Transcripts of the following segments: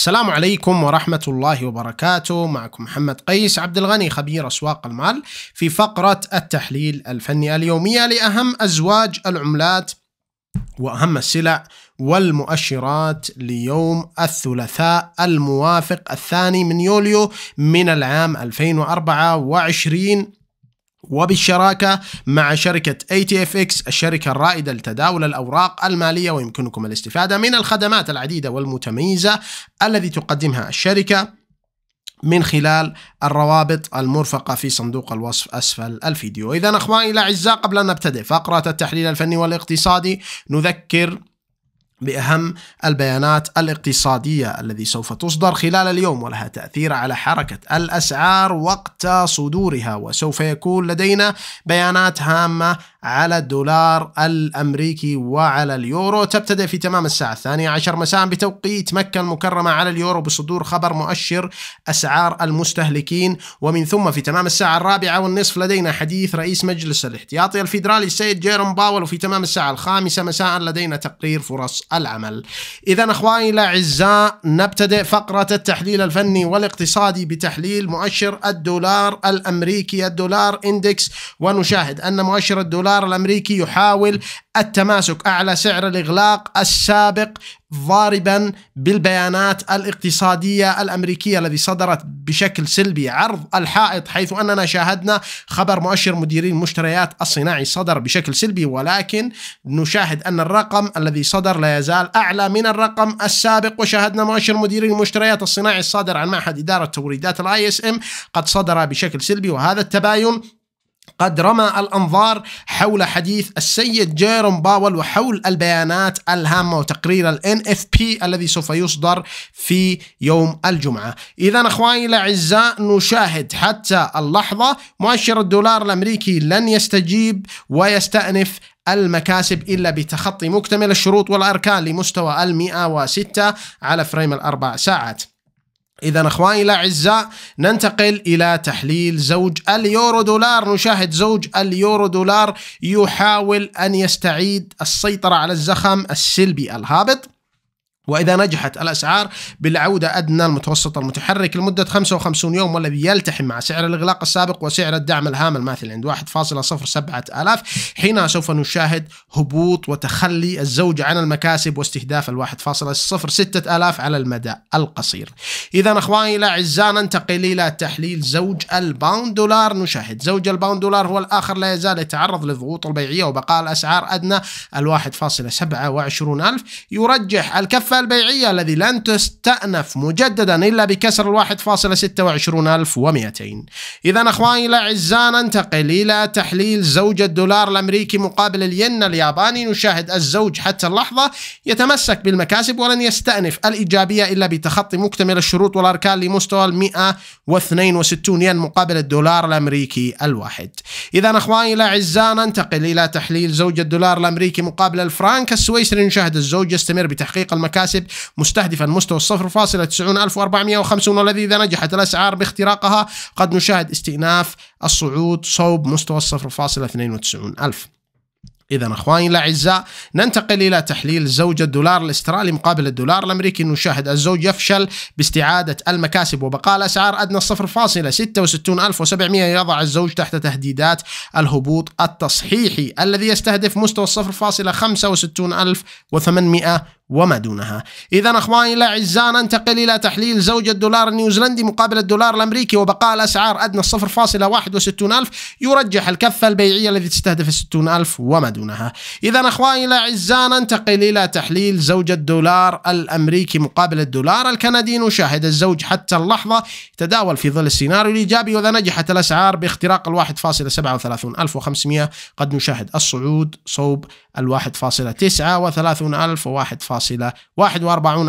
السلام عليكم ورحمة الله وبركاته معكم محمد قيس عبد الغني خبير أسواق المال في فقرة التحليل الفني اليومية لأهم أزواج العملات وأهم السلع والمؤشرات ليوم الثلاثاء الموافق الثاني من يوليو من العام 2024 وبالشراكة مع شركة ATFX الشركة الرائدة لتداول الأوراق المالية ويمكنكم الاستفادة من الخدمات العديدة والمتميزة التي تقدمها الشركة من خلال الروابط المرفقة في صندوق الوصف أسفل الفيديو إذا أخواني الأعزاء قبل أن نبتدئ فقرة التحليل الفني والاقتصادي نذكر بأهم البيانات الاقتصادية الذي سوف تصدر خلال اليوم ولها تأثير على حركة الأسعار وقت صدورها وسوف يكون لدينا بيانات هامة على الدولار الأمريكي وعلى اليورو تبتدأ في تمام الساعة الثانية عشر مساء بتوقيت مكة المكرمة على اليورو بصدور خبر مؤشر أسعار المستهلكين ومن ثم في تمام الساعة الرابعة والنصف لدينا حديث رئيس مجلس الاحتياطي الفيدرالي السيد جيرم باول وفي تمام الساعة الخامسة مساء لدينا تقرير فرص العمل إذا أخواني الأعزاء نبتدئ فقرة التحليل الفني والاقتصادي بتحليل مؤشر الدولار الأمريكي الدولار إندكس ونشاهد أن مؤشر الدولار القرار الامريكي يحاول التماسك اعلى سعر الاغلاق السابق ضاربا بالبيانات الاقتصاديه الامريكيه الذي صدرت بشكل سلبي عرض الحائط حيث اننا شاهدنا خبر مؤشر مديرين المشتريات الصناعي صدر بشكل سلبي ولكن نشاهد ان الرقم الذي صدر لا يزال اعلى من الرقم السابق وشاهدنا مؤشر مديرين المشتريات الصناعي الصادر عن معهد اداره توريدات الاي اس ام قد صدر بشكل سلبي وهذا التباين قد رمى الأنظار حول حديث السيد جيروم باول وحول البيانات الهامة وتقرير ال NFP الذي سوف يصدر في يوم الجمعة إذا أخواني الأعزاء نشاهد حتى اللحظة مؤشر الدولار الأمريكي لن يستجيب ويستأنف المكاسب إلا بتخطي مكتمل الشروط والأركان لمستوى ال 106 على فريم الأربع ساعات إذا إخواني الأعزاء ننتقل إلى تحليل زوج اليورو دولار نشاهد زوج اليورو دولار يحاول أن يستعيد السيطرة على الزخم السلبي الهابط وإذا نجحت الأسعار بالعودة أدنى المتوسط المتحرك لمدة 55 يوم والذي يلتحم مع سعر الإغلاق السابق وسعر الدعم الهام الماثل عند 1.07 آلاف حينها سوف نشاهد هبوط وتخلي الزوج عن المكاسب واستهداف ال 1.06 آلاف على المدى القصير إذا أخواني الأعزاء ننتقل إلى تحليل زوج الباوند دولار نشاهد زوج الباوند دولار هو الآخر لا يزال يتعرض للضغوط البيعية وبقاء الأسعار أدنى ال 1.27 ألف يرجح الكف المتوفى البيعية الذي لن تستأنف مجددا إلا بكسر الواحد فاصلة ستة وعشرون ألف ومئتين إذا أخواني الأعزاء ننتقل إلى تحليل زوج الدولار الأمريكي مقابل الين الياباني نشاهد الزوج حتى اللحظة يتمسك بالمكاسب ولن يستأنف الإيجابية إلا بتخطي مكتمل الشروط والأركان لمستوى المئة واثنين وستون ين مقابل الدولار الأمريكي الواحد إذا أخواني الأعزاء ننتقل إلى تحليل زوج الدولار الأمريكي مقابل الفرنك السويسري نشاهد الزوج يستمر بتحقيق المكاسب المكاسب مستهدفا مستوى 0.90450 الذي والذي إذا نجحت الأسعار باختراقها قد نشاهد استئناف الصعود صوب مستوى 0.92000 إذا أخواني الأعزاء ننتقل إلى تحليل زوج الدولار الأسترالي مقابل الدولار الأمريكي نشاهد الزوج يفشل باستعادة المكاسب وبقاء الأسعار أدنى 0.66700 يضع الزوج تحت تهديدات الهبوط التصحيحي الذي يستهدف مستوى 0.65800 وما دونها إذا أخواني الأعزاء ننتقل إلى تحليل زوج الدولار النيوزيلندي مقابل الدولار الأمريكي وبقاء الأسعار أدنى 0.61 ألف يرجح الكفة البيعية التي تستهدف 60 ألف وما دونها إذا أخواني الأعزاء ننتقل إلى تحليل زوج الدولار الأمريكي مقابل الدولار الكندي نشاهد الزوج حتى اللحظة تداول في ظل السيناريو الإيجابي وإذا نجحت الأسعار باختراق ال 1.37500 قد نشاهد الصعود صوب ال 1.9 و 30 ألف و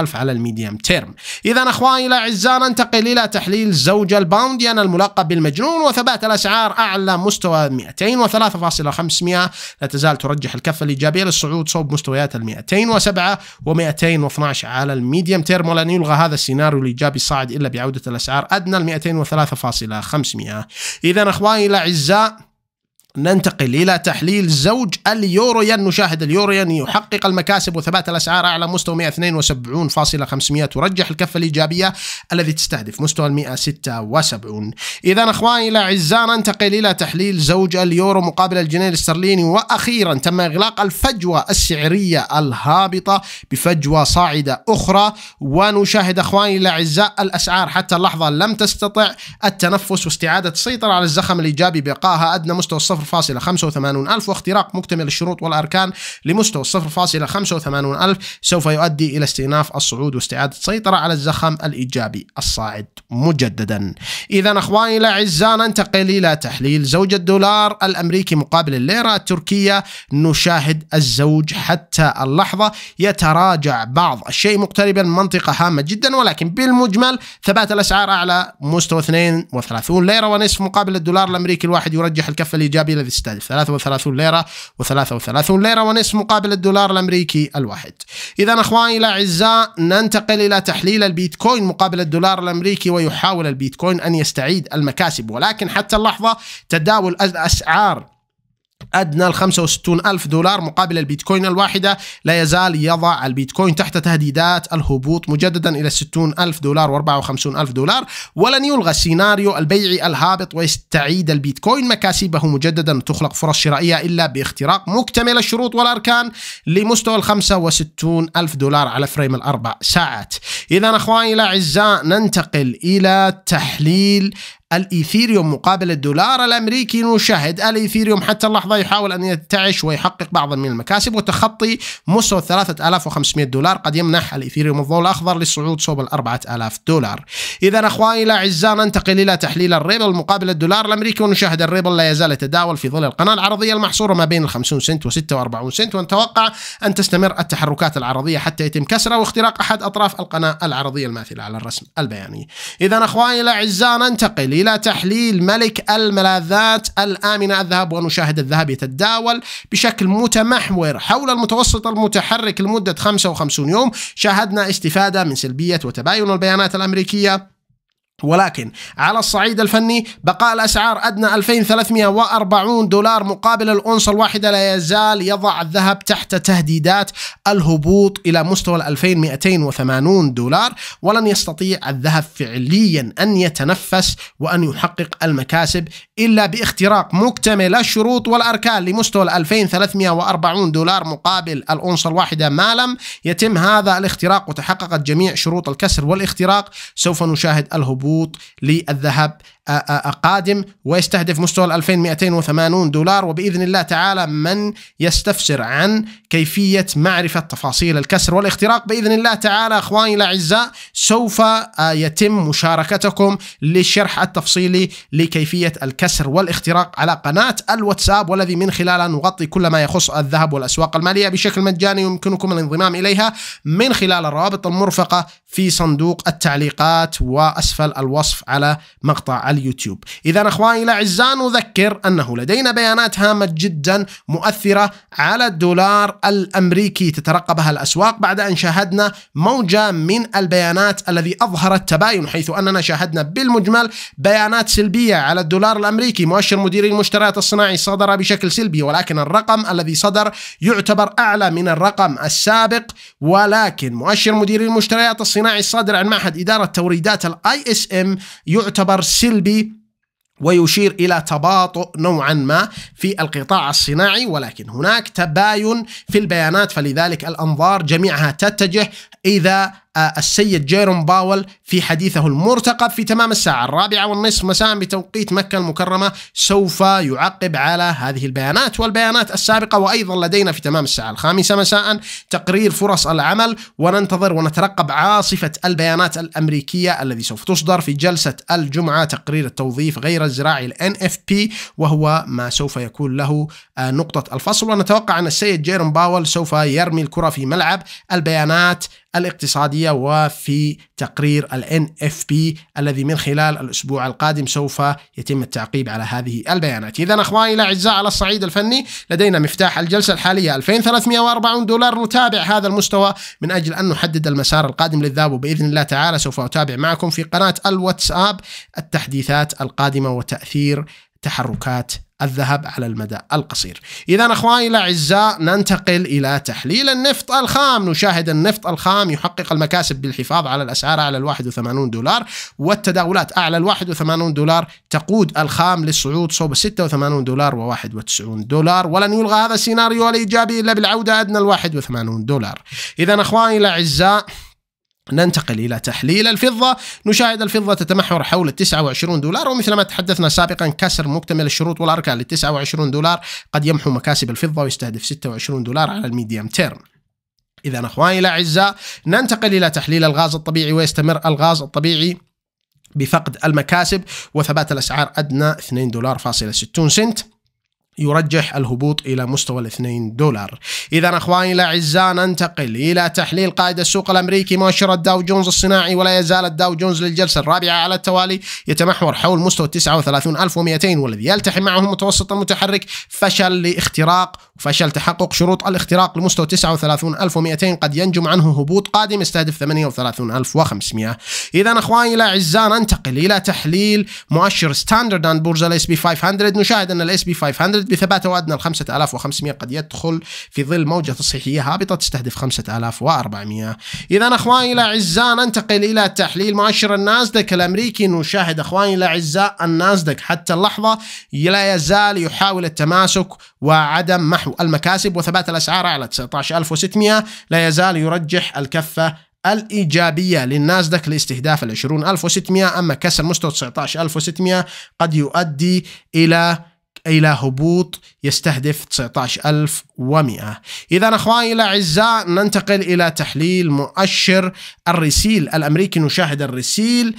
ألف على الميديم تيرم إذا أخواني الأعزاء ننتقل إلى تحليل زوج الباونديان الملقب بالمجنون وثبات الأسعار أعلى مستوى 203.500 لا تزال ترجح الكفة الإيجابية للصعود صوب مستويات ال 207 و 212 على الميديم تيرم ولن يلغى هذا السيناريو الإيجابي الصاعد إلا بعودة الأسعار أدنى ال 203.500 إذا أخواني الأعزاء ننتقل إلى تحليل زوج اليورو ين نشاهد اليورو ين يحقق المكاسب وثبات الأسعار على مستوى 172.500 ترجح الكفة الإيجابية الذي تستهدف مستوى 176 إذا أخواني الأعزاء ننتقل إلى تحليل زوج اليورو مقابل الجنيه الاسترليني وأخيرا تم إغلاق الفجوة السعرية الهابطة بفجوة صاعدة أخرى ونشاهد أخواني الأعزاء الأسعار حتى اللحظة لم تستطع التنفس واستعادة السيطرة على الزخم الإيجابي بقاها أدنى مستوى الصفر 0.85 واختراق مكتمل الشروط والأركان لمستوى 0.85 سوف يؤدي إلى استئناف الصعود واستعادة السيطرة على الزخم الإيجابي الصاعد مجددا إذا أخواني الأعزاء ننتقل إلى تحليل زوج الدولار الأمريكي مقابل الليرة التركية نشاهد الزوج حتى اللحظة يتراجع بعض الشيء مقتربا من منطقة هامة جدا ولكن بالمجمل ثبات الأسعار أعلى مستوى 32 ليرة ونصف مقابل الدولار الأمريكي الواحد يرجح الكفة الإيجابية هذه الذي تستهدف 33 ليرة و33 ليرة ونصف مقابل الدولار الأمريكي الواحد إذا أخواني الأعزاء ننتقل إلى تحليل البيتكوين مقابل الدولار الأمريكي ويحاول البيتكوين أن يستعيد المكاسب ولكن حتى اللحظة تداول الأسعار أدنى ال 65 ألف دولار مقابل البيتكوين الواحدة لا يزال يضع البيتكوين تحت تهديدات الهبوط مجددا إلى 60 ألف دولار و54 ألف دولار ولن يلغى السيناريو البيعي الهابط ويستعيد البيتكوين مكاسبه مجددا تخلق فرص شرائية إلا باختراق مكتمل الشروط والأركان لمستوى ال 65 ألف دولار على فريم الأربع ساعات إذا أخواني الأعزاء ننتقل إلى تحليل الإيثيريوم مقابل الدولار الأمريكي نشاهد الإيثيريوم حتى اللحظة يحاول أن يرتعش ويحقق بعضا من المكاسب وتخطي مستوى 3500 دولار قد يمنح الإيثيريوم الضوء الأخضر للصعود صوب ال 4000 دولار إذا أخواني الأعزاء ننتقل إلى تحليل الريبل مقابل الدولار الأمريكي ونشاهد الريبل لا يزال يتداول في ظل القناة العرضية المحصورة ما بين ال 50 سنت و 46 سنت ونتوقع أن تستمر التحركات العرضية حتى يتم كسره واختراق أحد أطراف القناة العرضية الماثلة على الرسم البياني إذا أخواني الأعزاء ننتقل إلى تحليل ملك الملاذات الآمنة الذهب ونشاهد الذهب يتداول بشكل متمحور حول المتوسط المتحرك لمدة 55 يوم شاهدنا استفادة من سلبية وتباين البيانات الأمريكية ولكن على الصعيد الفني بقاء الأسعار أدنى 2340 دولار مقابل الأونصة الواحدة لا يزال يضع الذهب تحت تهديدات الهبوط إلى مستوى 2280 دولار ولن يستطيع الذهب فعليا أن يتنفس وأن يحقق المكاسب إلا باختراق مكتمل الشروط والأركان لمستوى 2340 دولار مقابل الأونصة الواحدة ما لم يتم هذا الاختراق وتحققت جميع شروط الكسر والاختراق سوف نشاهد الهبوط الشروط للذهاب قادم ويستهدف مستوى ال 2280 دولار وباذن الله تعالى من يستفسر عن كيفيه معرفه تفاصيل الكسر والاختراق باذن الله تعالى اخواني الاعزاء سوف آه، يتم مشاركتكم للشرح التفصيلي لكيفيه الكسر والاختراق على قناه الواتساب والذي من خلالها نغطي كل ما يخص الذهب والاسواق الماليه بشكل مجاني يمكنكم الانضمام اليها من خلال الروابط المرفقه في صندوق التعليقات واسفل الوصف على مقطع اليوتيوب إذا أخواني الأعزاء نذكر أنه لدينا بيانات هامة جدا مؤثرة على الدولار الأمريكي تترقبها الأسواق بعد أن شاهدنا موجة من البيانات الذي أظهرت تباين حيث أننا شاهدنا بالمجمل بيانات سلبية على الدولار الأمريكي مؤشر مديري المشتريات الصناعي صدر بشكل سلبي ولكن الرقم الذي صدر يعتبر أعلى من الرقم السابق ولكن مؤشر مديري المشتريات الصناعي الصادر عن معهد إدارة توريدات الاي اس ام يعتبر سلبي سلبي ويشير الى تباطؤ نوعا ما في القطاع الصناعي ولكن هناك تباين في البيانات فلذلك الانظار جميعها تتجه اذا السيد جيروم باول في حديثه المرتقب في تمام الساعة الرابعة والنصف مساء بتوقيت مكة المكرمة سوف يعقب على هذه البيانات والبيانات السابقة وأيضا لدينا في تمام الساعة الخامسة مساء تقرير فرص العمل وننتظر ونترقب عاصفة البيانات الأمريكية الذي سوف تصدر في جلسة الجمعة تقرير التوظيف غير الزراعي ال NFP وهو ما سوف يكون له آه، نقطة الفصل ونتوقع أن السيد جيروم باول سوف يرمي الكرة في ملعب البيانات الاقتصادية وفي تقرير الـ NFP الذي من خلال الأسبوع القادم سوف يتم التعقيب على هذه البيانات إذا أخواني الأعزاء على الصعيد الفني لدينا مفتاح الجلسة الحالية 2340 دولار نتابع هذا المستوى من أجل أن نحدد المسار القادم للذهب وبإذن الله تعالى سوف أتابع معكم في قناة الواتساب التحديثات القادمة وتأثير تحركات الذهب على المدى القصير إذا أخواني الأعزاء ننتقل إلى تحليل النفط الخام نشاهد النفط الخام يحقق المكاسب بالحفاظ على الأسعار على ال 81 دولار والتداولات أعلى ال 81 دولار تقود الخام للصعود صوب 86 دولار و91 دولار ولن يلغى هذا السيناريو الإيجابي إلا بالعودة أدنى ال 81 دولار إذا أخواني الأعزاء ننتقل إلى تحليل الفضة نشاهد الفضة تتمحور حول 29 دولار ومثلما تحدثنا سابقا كسر مكتمل الشروط والأركان لل 29 دولار قد يمحو مكاسب الفضة ويستهدف 26 دولار على الميديم تيرم إذا أخواني الأعزاء ننتقل إلى تحليل الغاز الطبيعي ويستمر الغاز الطبيعي بفقد المكاسب وثبات الأسعار أدنى 2 دولار فاصلة 60 سنت يرجح الهبوط إلى مستوى الاثنين دولار إذا أخواني الأعزاء ننتقل إلى تحليل قائد السوق الأمريكي مؤشر الداو جونز الصناعي ولا يزال الداو جونز للجلسة الرابعة على التوالي يتمحور حول مستوى 39200 والذي يلتحم معه متوسط المتحرك فشل لاختراق فشل تحقق شروط الاختراق لمستوى 39200 قد ينجم عنه هبوط قادم يستهدف 38500 إذا أخواني الأعزاء ننتقل إلى تحليل مؤشر ستاندرد أند بورز الاس بي 500 نشاهد أن الاس بي 500 العدد بثبات او ال 5500 قد يدخل في ظل موجه تصحيحيه هابطه تستهدف 5400 اذا اخواني الاعزاء ننتقل الى تحليل مؤشر النازدك الامريكي نشاهد اخواني الاعزاء النازدك حتى اللحظه لا يزال يحاول التماسك وعدم محو المكاسب وثبات الاسعار على 19600 لا يزال يرجح الكفه الإيجابية للناسداك لاستهداف ال 20600 أما كسر مستوى 19600 قد يؤدي إلى أي إلى هبوط يستهدف 19100 إذا أخواني الأعزاء ننتقل إلى تحليل مؤشر الرسيل الأمريكي نشاهد الرسيل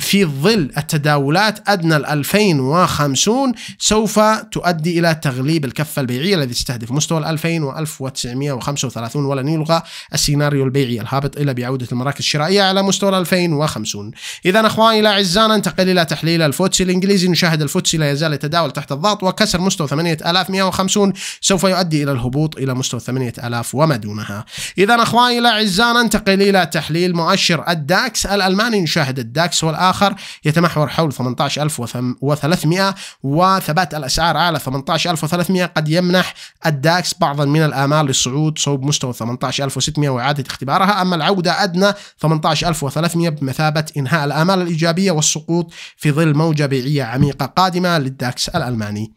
في ظل التداولات أدنى الـ 2050 سوف تؤدي إلى تغليب الكفة البيعية الذي تستهدف مستوى الـ 2000 و 1935 ولن يلغى السيناريو البيعي الهابط إلا بعودة المراكز الشرائية على مستوى الـ 2050 إذا أخواني الأعزاء ننتقل إلى تحليل الفوتسي الإنجليزي نشاهد الفوتسي لا يزال يتداول تحت الضغط وكسر مستوى 8150 سوف يؤدي إلى الهبوط إلى مستوى 8000 وما دونها إذا أخواني الأعزاء ننتقل إلى تحليل مؤشر الداكس الألماني نشاهد الداكس البحث والآخر يتمحور حول 18300 وثبات الأسعار على 18300 قد يمنح الداكس بعضا من الآمال للصعود صوب مستوى 18600 وإعادة اختبارها أما العودة أدنى 18300 بمثابة إنهاء الآمال الإيجابية والسقوط في ظل موجة بيعية عميقة قادمة للداكس الألماني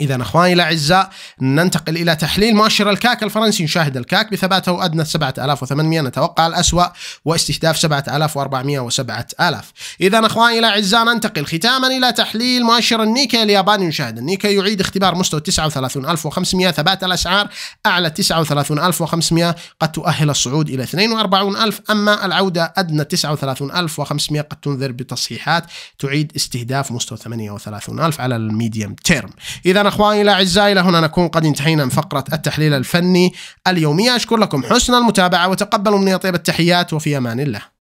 إذا أخواني الأعزاء ننتقل إلى تحليل مؤشر الكاك الفرنسي نشاهد الكاك بثباته أدنى 7800 نتوقع الأسوأ واستهداف 7400 و7000 إذا أخواني الأعزاء ننتقل ختاما إلى تحليل مؤشر النيكي الياباني نشاهد النيكي يعيد اختبار مستوى 39500 ثبات الأسعار أعلى 39500 قد تؤهل الصعود إلى 42000 أما العودة أدنى 39500 قد تنذر بتصحيحات تعيد استهداف مستوى 38000 على الميديم تيرم إذا اخواني الاعزاء الى هنا نكون قد انتهينا من فقره التحليل الفني اليوميه اشكر لكم حسن المتابعه وتقبلوا مني طيب التحيات وفي امان الله